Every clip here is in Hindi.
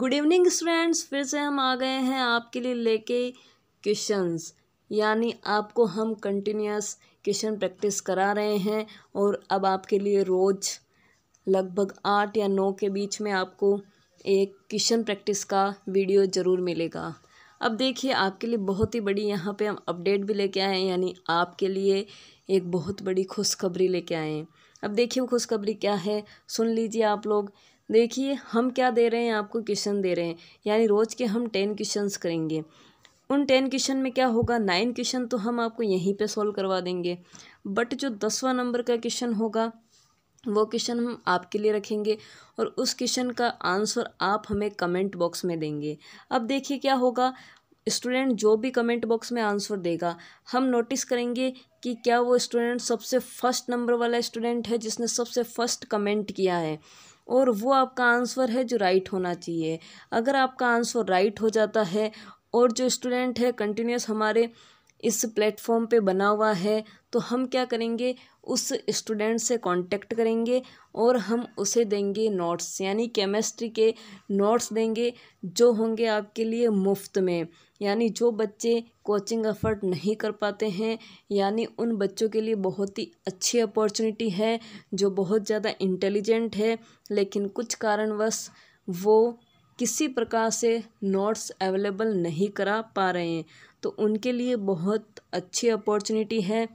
गुड इवनिंग स्टूडेंट्स फिर से हम आ गए हैं आपके लिए लेके क्वेश्चंस यानी आपको हम कंटिन्यूस क्वेश्चन प्रैक्टिस करा रहे हैं और अब आपके लिए रोज़ लगभग आठ या नौ के बीच में आपको एक क्वेश्चन प्रैक्टिस का वीडियो ज़रूर मिलेगा अब देखिए आपके लिए बहुत ही बड़ी यहाँ पे हम अपडेट भी लेके आए हैं यानी आपके लिए एक बहुत बड़ी खुशखबरी लेके आए हैं अब देखिए वो खुशखबरी क्या है सुन लीजिए आप लोग देखिए हम क्या दे रहे हैं आपको क्वेश्चन दे रहे हैं यानी रोज़ के हम टेन क्वेश्चंस करेंगे उन टेन क्वेश्चन में क्या होगा नाइन क्वेश्चन तो हम आपको यहीं पे सॉल्व करवा देंगे बट जो दसवां नंबर का क्वेश्चन होगा वो क्वेश्चन हम आपके लिए रखेंगे और उस क्वेश्चन का आंसर आप हमें कमेंट बॉक्स में देंगे अब देखिए क्या होगा स्टूडेंट जो भी कमेंट बॉक्स में आंसर देगा हम नोटिस करेंगे कि क्या वो स्टूडेंट सबसे फर्स्ट नंबर वाला स्टूडेंट है जिसने सबसे फर्स्ट कमेंट किया है और वो आपका आंसर है जो राइट होना चाहिए अगर आपका आंसर राइट हो जाता है और जो स्टूडेंट है कंटिन्यूस हमारे इस प्लेटफॉर्म पे बना हुआ है तो हम क्या करेंगे उस स्टूडेंट से कांटेक्ट करेंगे और हम उसे देंगे नोट्स यानी केमिस्ट्री के नोट्स देंगे जो होंगे आपके लिए मुफ्त में यानी जो बच्चे कोचिंग अफर्ड नहीं कर पाते हैं यानी उन बच्चों के लिए बहुत ही अच्छी अपॉर्चुनिटी है जो बहुत ज़्यादा इंटेलिजेंट है लेकिन कुछ कारणवश वो किसी प्रकार से नोट्स अवेलेबल नहीं करा पा रहे हैं तो उनके लिए बहुत अच्छी अपॉर्चुनिटी है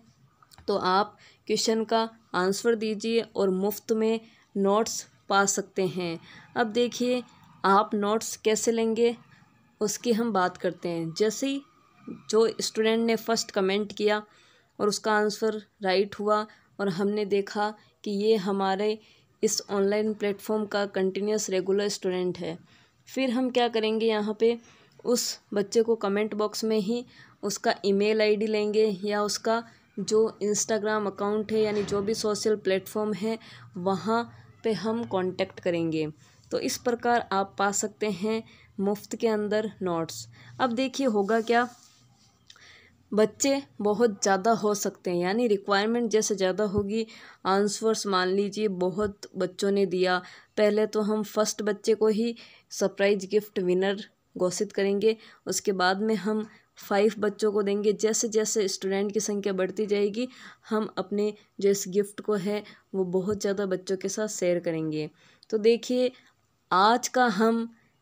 तो आप क्वेश्चन का आंसर दीजिए और मुफ्त में नोट्स पा सकते हैं अब देखिए आप नोट्स कैसे लेंगे उसकी हम बात करते हैं जैसे ही जो स्टूडेंट ने फर्स्ट कमेंट किया और उसका आंसर राइट हुआ और हमने देखा कि ये हमारे इस ऑनलाइन प्लेटफॉर्म का कंटिन्यूस रेगुलर स्टूडेंट है फिर हम क्या करेंगे यहाँ पे उस बच्चे को कमेंट बॉक्स में ही उसका ईमेल आईडी लेंगे या उसका जो इंस्टाग्राम अकाउंट है यानी जो भी सोशल प्लेटफॉर्म है वहाँ पे हम कांटेक्ट करेंगे तो इस प्रकार आप पा सकते हैं मुफ्त के अंदर नोट्स अब देखिए होगा क्या बच्चे बहुत ज़्यादा हो सकते हैं यानी रिक्वायरमेंट जैसे ज़्यादा होगी आंसर्स मान लीजिए बहुत बच्चों ने दिया पहले तो हम फर्स्ट बच्चे को ही सरप्राइज गिफ्ट विनर घोषित करेंगे उसके बाद में हम फाइव बच्चों को देंगे जैसे जैसे स्टूडेंट की संख्या बढ़ती जाएगी हम अपने जो इस गिफ्ट को है वो बहुत ज़्यादा बच्चों के साथ शेयर करेंगे तो देखिए आज का हम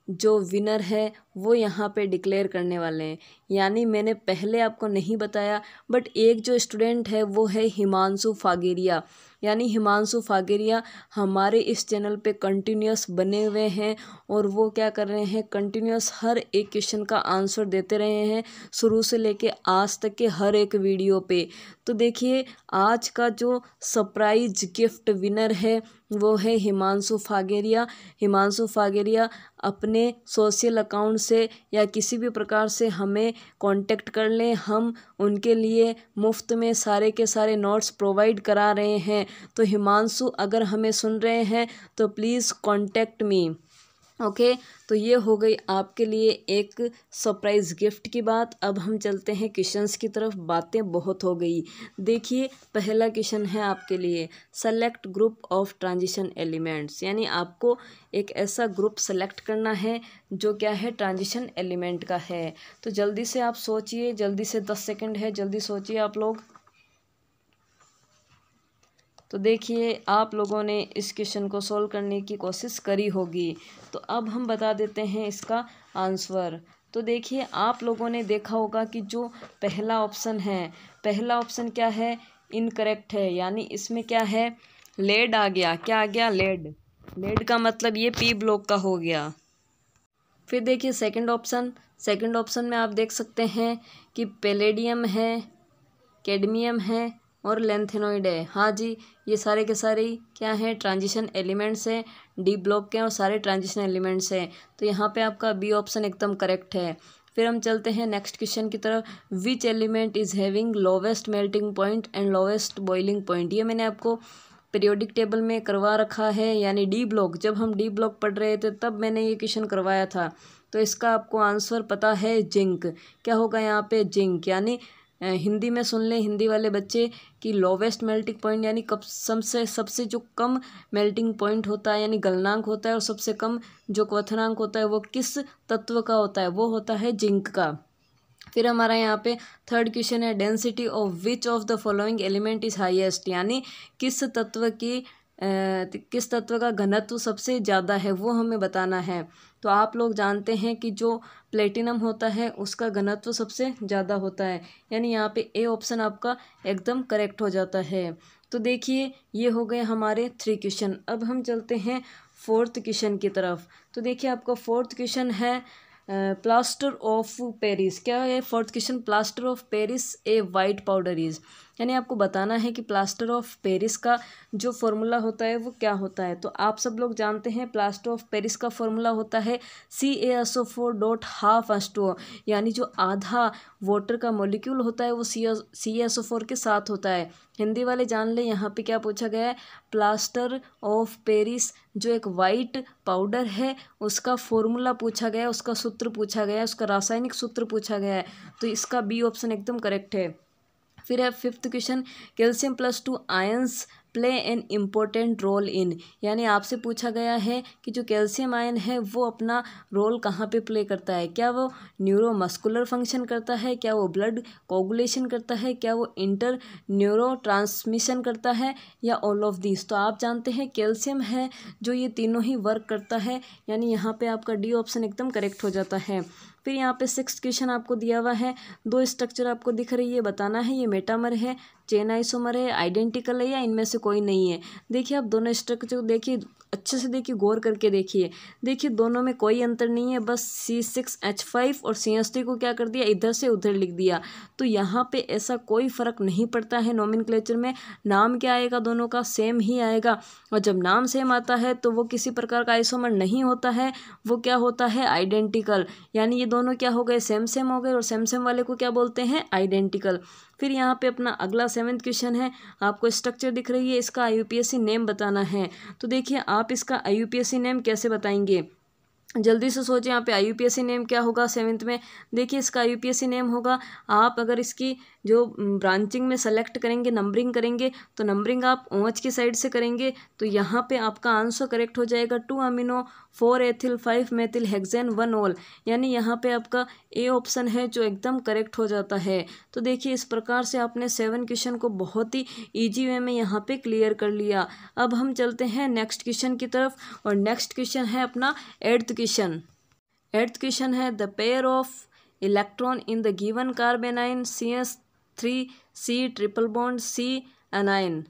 जो विनर है वो यहाँ पे डिक्लेयर करने वाले हैं यानी मैंने पहले आपको नहीं बताया बट एक जो स्टूडेंट है वो है हिमांशु फागेरिया यानी हिमांशु फागेरिया हमारे इस चैनल पे कंटिन्यूस बने हुए हैं और वो क्या कर रहे हैं कंटिन्यूस हर एक क्वेश्चन का आंसर देते रहे हैं शुरू से लेके आज तक के हर एक वीडियो पे तो देखिए आज का जो सरप्राइज गिफ्ट विनर है वो है हिमांशु फागेरिया हिमांशु फागेरिया अपने सोशल अकाउंट से या किसी भी प्रकार से हमें कांटेक्ट कर लें हम उनके लिए मुफ्त में सारे के सारे नोट्स प्रोवाइड करा रहे हैं तो हिमांशु अगर हमें सुन रहे हैं तो प्लीज़ कांटेक्ट मी ओके तो ये हो गई आपके लिए एक सरप्राइज़ गिफ्ट की बात अब हम चलते हैं क्वेश्चंस की तरफ बातें बहुत हो गई देखिए पहला क्वेश्चन है आपके लिए select group of transition elements यानी आपको एक ऐसा ग्रुप सेलेक्ट करना है जो क्या है ट्रांजिशन एलिमेंट का है तो जल्दी से आप सोचिए जल्दी से दस सेकेंड है जल्दी सोचिए आप लोग तो देखिए आप लोगों ने इस क्वेश्चन को सोल्व करने की कोशिश करी होगी तो अब हम बता देते हैं इसका आंसर तो देखिए आप लोगों ने देखा होगा कि जो पहला ऑप्शन है पहला ऑप्शन क्या है इनकरेक्ट है यानी इसमें क्या है लेड आ गया क्या आ गया लेड लेड का मतलब ये पी ब्लॉक का हो गया फिर देखिए सेकंड ऑप्शन सेकंड ऑप्शन में आप देख सकते हैं कि पेलेडियम है कैडमियम है और लेंथेनोइड है हाँ जी ये सारे के सारे क्या है ट्रांजिशन एलिमेंट्स हैं डी ब्लॉक के हैं और सारे ट्रांजिशन एलिमेंट्स हैं तो यहाँ पे आपका बी ऑप्शन एकदम करेक्ट है फिर हम चलते हैं नेक्स्ट क्वेश्चन की तरफ which element is having lowest melting point and lowest boiling point ये मैंने आपको पीरियोडिक टेबल में करवा रखा है यानी डी ब्लॉक जब हम डी ब्लॉक पढ़ रहे थे तब मैंने ये क्वेश्चन करवाया था तो इसका आपको आंसर पता है जिंक क्या होगा यहाँ पे जिंक यानी हिंदी में सुन लें हिंदी वाले बच्चे कि लोवेस्ट मेल्टिंग पॉइंट यानी कब सबसे सबसे जो कम मेल्टिंग पॉइंट होता है यानी गलनांक होता है और सबसे कम जो क्वथनांक होता है वो किस तत्व का होता है वो होता है जिंक का फिर हमारा यहाँ पे थर्ड क्वेश्चन है density of which of the following element is highest यानी किस तत्व की किस तत्व का घनत्व सबसे ज़्यादा है वो हमें बताना है तो आप लोग जानते हैं कि जो प्लेटिनम होता है उसका घनत्व सबसे ज़्यादा होता है यानी यहाँ पे ए ऑप्शन आपका एकदम करेक्ट हो जाता है तो देखिए ये हो गए हमारे थ्री क्वेश्चन अब हम चलते हैं फोर्थ क्वेश्चन की तरफ तो देखिए आपका फोर्थ क्वेश्चन है प्लास्टर ऑफ पेरिस क्या है fourth question plaster of Paris a white powder is यानी आपको बताना है कि प्लास्टर ऑफ पेरिस का जो फॉर्मूला होता है वो क्या होता है तो आप सब लोग जानते हैं प्लास्टर ऑफ पेरिस का फॉर्मूला होता है C A S O four dot half two यानी जो आधा वाटर का मोलिक्यूल होता है वो सी सी एस ओ फोर के साथ होता है हिंदी वाले जान लें यहाँ पे क्या पूछा गया है प्लास्टर ऑफ पेरिस जो एक वाइट पाउडर है उसका फॉर्मूला पूछा गया है उसका सूत्र पूछा गया है उसका रासायनिक सूत्र पूछा गया है तो इसका बी ऑप्शन एकदम करेक्ट है फिर है fifth question calcium plus two ions play an important role in यानी आपसे पूछा गया है कि जो कैल्शियम आयन है वो अपना रोल कहाँ पे प्ले करता है क्या वो न्यूरोमस्कुलर फंक्शन करता है क्या वो ब्लड कोगुलेशन करता है क्या वो इंटर न्यूरो ट्रांसमिशन करता है या ऑल ऑफ दिस तो आप जानते हैं कैल्शियम है जो ये तीनों ही वर्क करता है यानी यहाँ पर आपका डी ऑप्शन एकदम करेक्ट हो जाता है फिर यहाँ पे सिक्स क्वेश्चन आपको दिया हुआ है दो स्ट्रक्चर आपको दिख रही है बताना है ये मेटामर है चेन आइसोमर है आइडेंटिकल है या इनमें से कोई नहीं है देखिए आप दोनों स्ट्रक्चर देखिए अच्छे से देखिए गौर करके देखिए देखिए दोनों में कोई अंतर नहीं है बस सी सिक्स एच फाइव और सी एस टी को क्या कर दिया इधर से उधर लिख दिया तो यहाँ पे ऐसा कोई फ़र्क नहीं पड़ता है नॉमिन में नाम क्या आएगा दोनों का सेम ही आएगा और जब नाम सेम आता है तो वो किसी प्रकार का आइसोमर नहीं होता है वो क्या होता है आइडेंटिकल यानी ये दोनों क्या हो गए सेम सेम हो गए और सेम सेम वाले को क्या बोलते हैं आइडेंटिकल फिर यहाँ पे अपना अगला सेवन्थ क्वेश्चन है आपको स्ट्रक्चर दिख रही है इसका आई नेम बताना है तो देखिए आप इसका आई नेम कैसे बताएंगे जल्दी से सोचें यहाँ पे आई नेम क्या होगा सेवन्थ में देखिए इसका आई नेम होगा आप अगर इसकी जो ब्रांचिंग में सेलेक्ट करेंगे नंबरिंग करेंगे तो नंबरिंग आप ओच की साइड से करेंगे तो यहाँ पे आपका आंसर करेक्ट हो जाएगा two amino four ethyl five methyl hexen one ol यानी यहाँ पे आपका ए ऑप्शन है जो एकदम करेक्ट हो जाता है तो देखिए इस प्रकार से आपने सेवन क्वेश्चन को बहुत ही ईजी वे में यहाँ पे क्लियर कर लिया अब हम चलते हैं नेक्स्ट क्वेश्चन की तरफ और नेक्स्ट क्वेश्चन है अपना एट्थ क्वेश्चन एट्थ क्वेश्चन है the pair of electron in the given carbanion C S three C triple bond C anion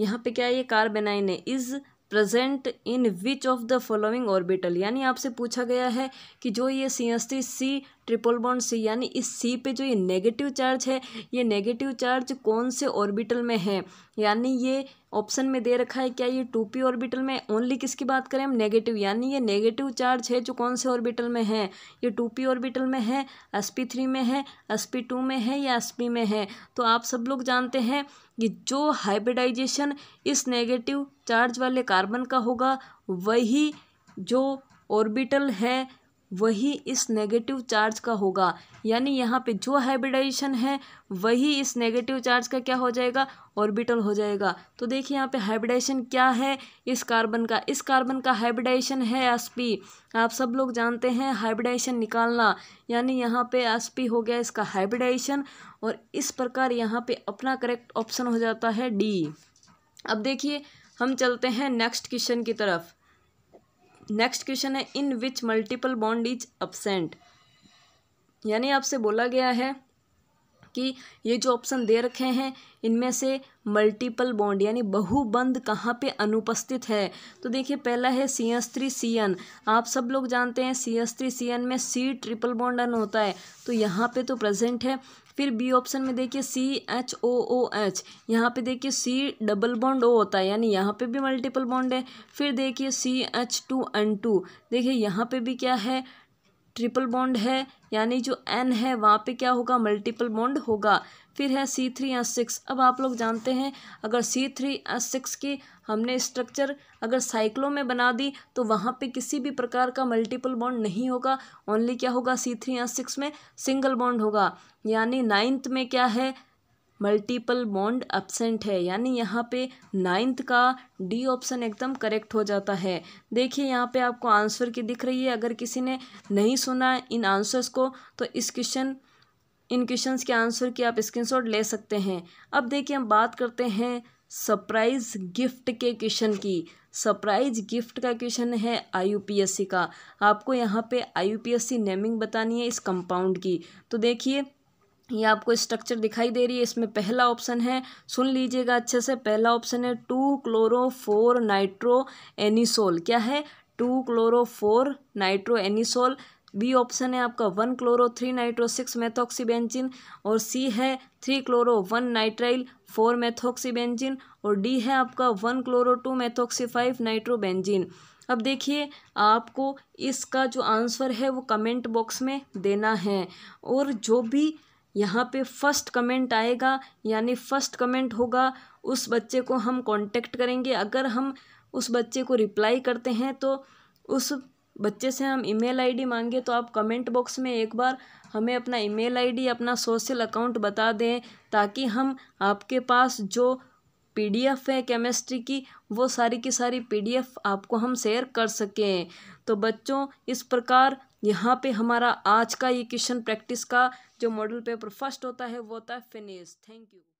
यहाँ पे क्या है ये कार्बेनाइन है is present in which of the following orbital यानी आपसे पूछा गया है कि जो ये C S T C triple bond C यानी इस सी पे जो ये नेगेटिव चार्ज है ये नेगेटिव चार्ज कौन से ऑर्बिटल में है यानी ये ऑप्शन में दे रखा है क्या ये टू पी ऑर्बिटल में ओनली किसकी बात करें हम नेगेटिव यानी ये नेगेटिव चार्ज है जो कौन से ऑर्बिटल में है ये टू पी ऑर्बिटल में है एस पी थ्री में है एस पी टू में है या एस पी में है तो आप सब लोग जानते हैं कि जो हाइब्रिडाइजेशन इस नेगेटिव चार्ज वाले कार्बन का होगा वही जो ऑर्बिटल है वही इस नेगेटिव चार्ज का होगा यानी यहाँ पे जो हाइब्रिडाइजेशन है वही इस नेगेटिव चार्ज का क्या हो जाएगा ऑर्बिटल हो जाएगा तो देखिए यहाँ पे हाइब्रिडाइजेशन क्या है इस कार्बन का इस कार्बन का हाइब्रिडाइजेशन है एसपी आप सब लोग जानते हैं हाइब्रिडाइजेशन निकालना यानी यहाँ पे एसपी हो गया इसका हाइब्रिडाइजेशन और इस प्रकार यहाँ पर अपना करेक्ट ऑप्शन हो जाता है डी अब देखिए हम चलते हैं नेक्स्ट क्वेश्चन की तरफ नेक्स्ट क्वेश्चन है in which multiple bond is absent यानी आपसे बोला गया है कि ये जो ऑप्शन दे रखे हैं इनमें से मल्टीपल बॉन्ड यानी बहुबंध कहाँ पे अनुपस्थित है तो देखिए पहला है C S three C N आप सब लोग जानते हैं C S three C N में सी ट्रिपल बॉन्ड अन होता है तो यहाँ पे तो प्रेजेंट है फिर बी ऑप्शन में देखिए C H O O H यहाँ पे देखिए सी डबल बॉन्ड ओ होता है यानी यहाँ पे भी मल्टीपल बॉन्ड है फिर देखिए C H two N two देखिए यहाँ पे भी क्या है ट्रिपल बॉन्ड है यानी जो एन है वहाँ पे क्या होगा मल्टीपल बॉन्ड होगा फिर है सी थ्री एस सिक्स अब आप लोग जानते हैं अगर सी थ्री एस सिक्स की हमने स्ट्रक्चर अगर साइक्लो में बना दी तो वहाँ पे किसी भी प्रकार का मल्टीपल बॉन्ड नहीं होगा ओनली क्या होगा सी थ्री एस सिक्स में सिंगल बॉन्ड होगा यानी नाइन्थ में क्या है मल्टीपल बॉन्ड एब्सेंट है यानी यहाँ पे नाइन्थ का डी ऑप्शन एकदम करेक्ट हो जाता है देखिए यहाँ पे आपको आंसर की दिख रही है अगर किसी ने नहीं सुना इन आंसर्स को तो इस क्वेश्चन इन क्वेश्चन के आंसर की आप स्क्रीनशॉट ले सकते हैं अब देखिए हम बात करते हैं सरप्राइज गिफ्ट के क्वेश्चन की सरप्राइज गिफ्ट का क्वेश्चन है आई का आपको यहाँ पे आई नेमिंग बतानी है इस कंपाउंड की तो देखिए ये आपको स्ट्रक्चर दिखाई दे रही है इसमें पहला ऑप्शन है सुन लीजिएगा अच्छे से पहला ऑप्शन है two chloro four nitro anisole क्या है two chloro four nitro anisole B option है आपका one chloro three nitro six methoxybenzene और सी है three chloro one nitrile four methoxybenzene और डी है आपका one chloro two methoxy five nitrobenzene अब देखिए आपको इसका जो आंसर है वो कमेंट बॉक्स में देना है और जो भी यहाँ पे फर्स्ट कमेंट आएगा यानी फर्स्ट कमेंट होगा उस बच्चे को हम कांटेक्ट करेंगे अगर हम उस बच्चे को रिप्लाई करते हैं तो उस बच्चे से हम ईमेल आईडी मांगे तो आप कमेंट बॉक्स में एक बार हमें अपना ईमेल आईडी अपना सोशल अकाउंट बता दें ताकि हम आपके पास जो पीडीएफ है केमिस्ट्री की वो सारी की सारी पीडीएफ आपको हम शेयर कर सकें तो बच्चों इस प्रकार यहाँ पे हमारा आज का ये क्वेश्चन प्रैक्टिस का जो मॉडल पेपर फर्स्ट होता है वो होता है फिनिश थैंक यू